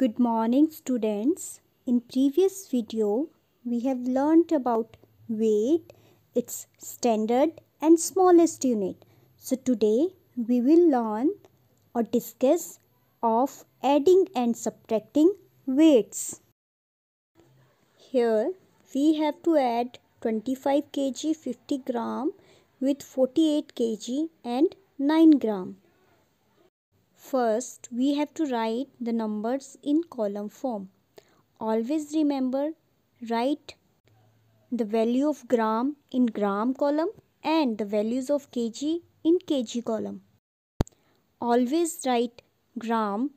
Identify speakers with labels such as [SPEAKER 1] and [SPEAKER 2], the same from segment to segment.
[SPEAKER 1] Good morning students. In previous video, we have learnt about weight, its standard and smallest unit. So today we will learn or discuss of adding and subtracting weights. Here we have to add 25 kg 50 gram with 48 kg and 9 gram. First, we have to write the numbers in column form. Always remember, write the value of gram in gram column and the values of kg in kg column. Always write gram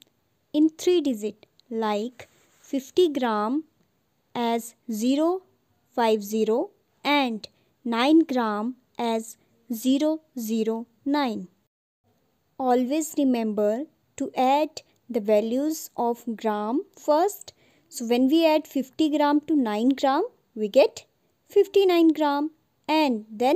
[SPEAKER 1] in three digit like 50 gram as 050 and 9 gram as 009 always remember to add the values of gram first. So when we add 50 gram to 9 gram, we get 59 gram. And then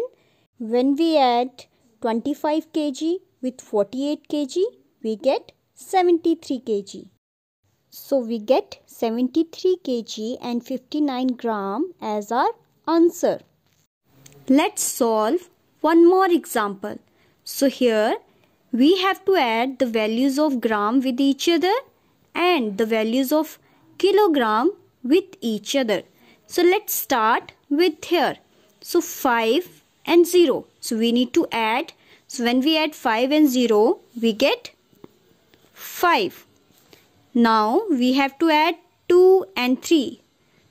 [SPEAKER 1] when we add 25 kg with 48 kg, we get 73 kg. So we get 73 kg and 59 gram as our answer. Let's solve one more example. So here we have to add the values of gram with each other and the values of kilogram with each other. So let's start with here. So 5 and 0. So we need to add. So when we add 5 and 0, we get 5. Now we have to add 2 and 3.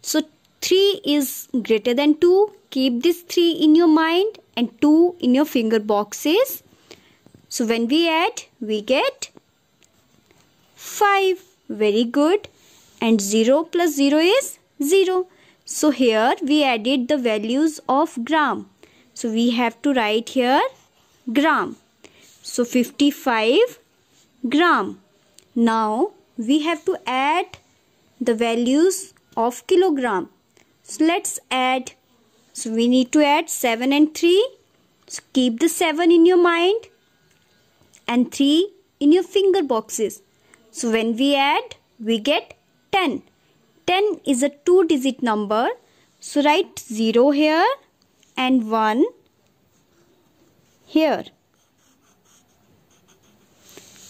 [SPEAKER 1] So 3 is greater than 2. Keep this 3 in your mind and 2 in your finger boxes so when we add, we get 5. Very good. And 0 plus 0 is 0. So here we added the values of gram. So we have to write here gram. So 55 gram. Now we have to add the values of kilogram. So let's add. So we need to add 7 and 3. So keep the 7 in your mind and 3 in your finger boxes. So when we add, we get 10. 10 is a 2 digit number. So write 0 here and 1 here.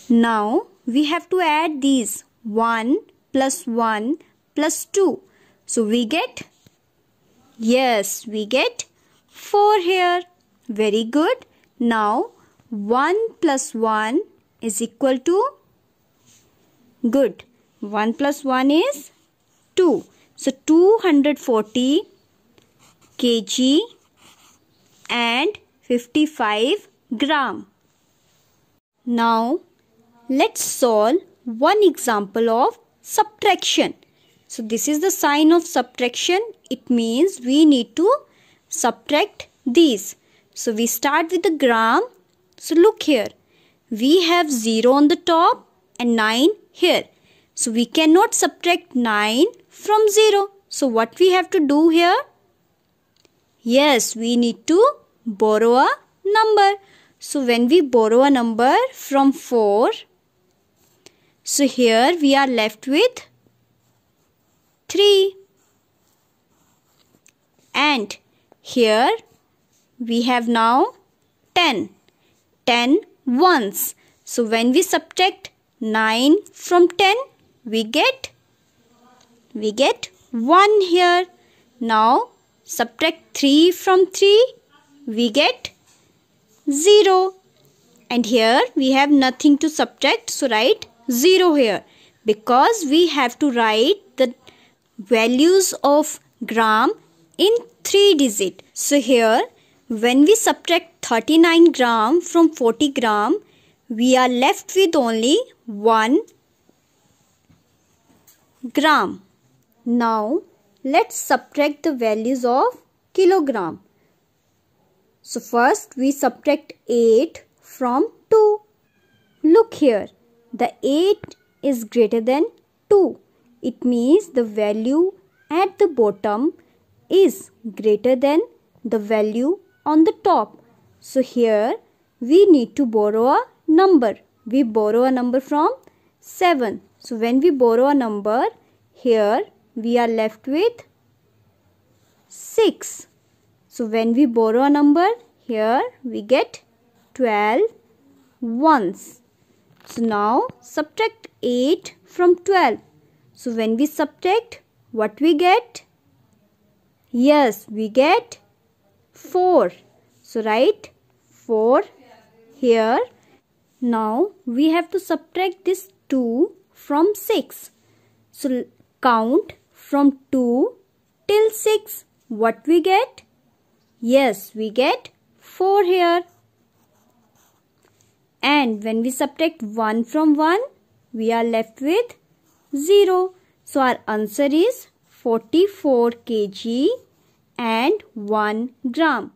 [SPEAKER 1] Now we have to add these 1 plus 1 plus 2. So we get, yes, we get 4 here. Very good. Now 1 plus 1 is equal to good 1 plus 1 is 2 so 240 kg and 55 gram now let's solve one example of subtraction so this is the sign of subtraction it means we need to subtract these so we start with the gram so look here. We have 0 on the top and 9 here. So we cannot subtract 9 from 0. So what we have to do here? Yes, we need to borrow a number. So when we borrow a number from 4, so here we are left with 3. And here we have now 10. 10 ones. So when we subtract 9 from 10, we get we get 1 here. Now subtract 3 from 3, we get 0. And here we have nothing to subtract, so write 0 here. Because we have to write the values of gram in 3 digit. So here when we subtract 39 gram from 40 gram, we are left with only 1 gram. Now, let's subtract the values of kilogram. So, first we subtract 8 from 2. Look here, the 8 is greater than 2. It means the value at the bottom is greater than the value on the top. So here we need to borrow a number. We borrow a number from 7. So when we borrow a number, here we are left with 6. So when we borrow a number, here we get 12 ones. So now subtract 8 from 12. So when we subtract, what we get? Yes, we get 4. So write 4 here. Now we have to subtract this 2 from 6. So count from 2 till 6. What we get? Yes, we get 4 here. And when we subtract 1 from 1, we are left with 0. So our answer is 44 kg and 1 gram.